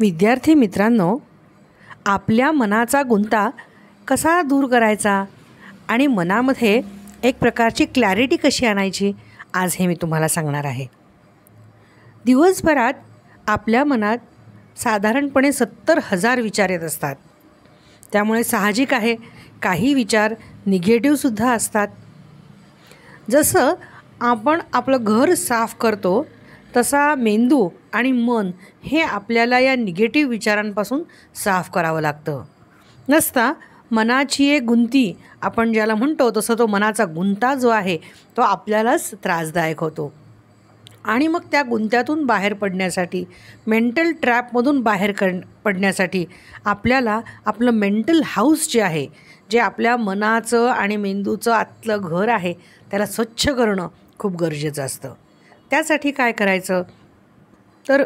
विद्यार्थी मित्रांनो आपल्या मनाचा गुंता कसा दूर करायचा आणि मनामध्ये एक प्रकारची क्लॅरिटी कशी आणायची आज हे मी तुम्हाला सांगणार आहे दिवसभरात आपल्या मनात साधारणपणे सत्तर हजार विचार येत असतात त्यामुळे साहजिक आहे काही विचार निगेटिव्हसुद्धा असतात जसं आपण आपलं घर साफ करतो तसा मेंदू आणि मन हे आपल्याला या निगेटिव्ह विचारांपासून साफ करावं लागतं नसता मनाची एक गुंती आपण ज्याला म्हणतो तसं तो मनाचा गुंता जो आहे तो आपल्यालाच त्रासदायक होतो आणि मग त्या गुंत्यातून बाहेर पडण्यासाठी मेंटल ट्रॅपमधून बाहेर कर पडण्यासाठी आपल्याला आपलं मेंटल हाऊस जे आहे जे आपल्या मनाचं आणि मेंदूचं आतलं घर आहे त्याला स्वच्छ करणं खूप गरजेचं असतं त्यासाठी काय करायचं तर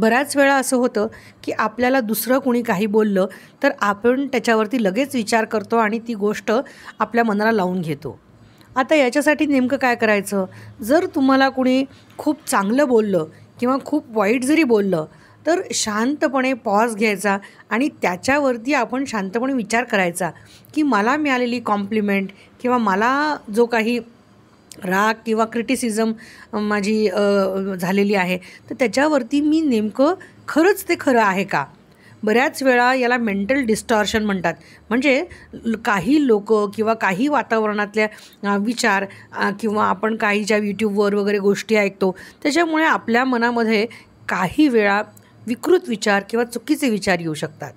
बऱ्याच वेळा असं होतं की आपल्याला दुसरं कुणी काही बोललं तर आपण त्याच्यावरती लगेच विचार करतो आणि ती गोष्ट आपल्या मनाला लावून घेतो आता याच्यासाठी नेमकं काय करायचं जर तुम्हाला कुणी खूप चांगलं बोललं किंवा खूप वाईट जरी बोललं तर शांतपणे पॉज घ्यायचा आणि त्याच्यावरती आपण शांतपणे विचार करायचा की मला मिळालेली कॉम्प्लिमेंट किंवा मला जो काही राग किंवा क्रिटिसिझम माझी झालेली आहे तर त्याच्यावरती मी नेमकं खरंच ते खरं आहे का बऱ्याच वेळा याला मेंटल डिस्टॉर्शन म्हणतात म्हणजे काही लोक किंवा काही वातावरणातल्या विचार किंवा आपण काही ज्या यूट्यूबवर वगैरे गोष्टी ऐकतो त्याच्यामुळे आपल्या मनामध्ये काही वेळा विकृत विचार किंवा चुकीचे विचार येऊ शकतात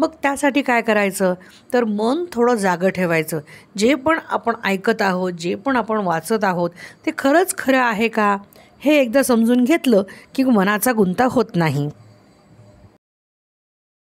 मग त्यासाठी काय करायचं तर मन थोडं जागं ठेवायचं जे पण आपण ऐकत आहोत जे पण आपण वाचत आहोत ते खरंच खरं आहे का हे एकदा समजून घेतलं की मनाचा गुंता होत नाही